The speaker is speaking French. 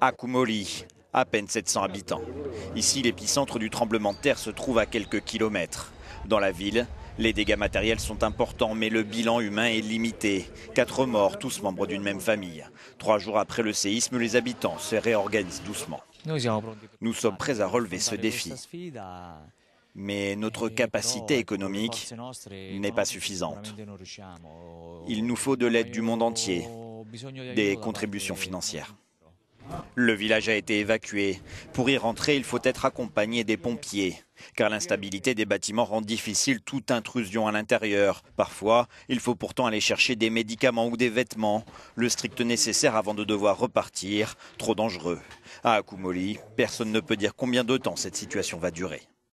Akumoli, à peine 700 habitants. Ici, l'épicentre du tremblement de terre se trouve à quelques kilomètres. Dans la ville, les dégâts matériels sont importants, mais le bilan humain est limité. Quatre morts, tous membres d'une même famille. Trois jours après le séisme, les habitants se réorganisent doucement. Nous sommes prêts à relever ce défi. Mais notre capacité économique n'est pas suffisante. Il nous faut de l'aide du monde entier, des contributions financières. Le village a été évacué. Pour y rentrer, il faut être accompagné des pompiers, car l'instabilité des bâtiments rend difficile toute intrusion à l'intérieur. Parfois, il faut pourtant aller chercher des médicaments ou des vêtements, le strict nécessaire avant de devoir repartir, trop dangereux. À Akumoli, personne ne peut dire combien de temps cette situation va durer.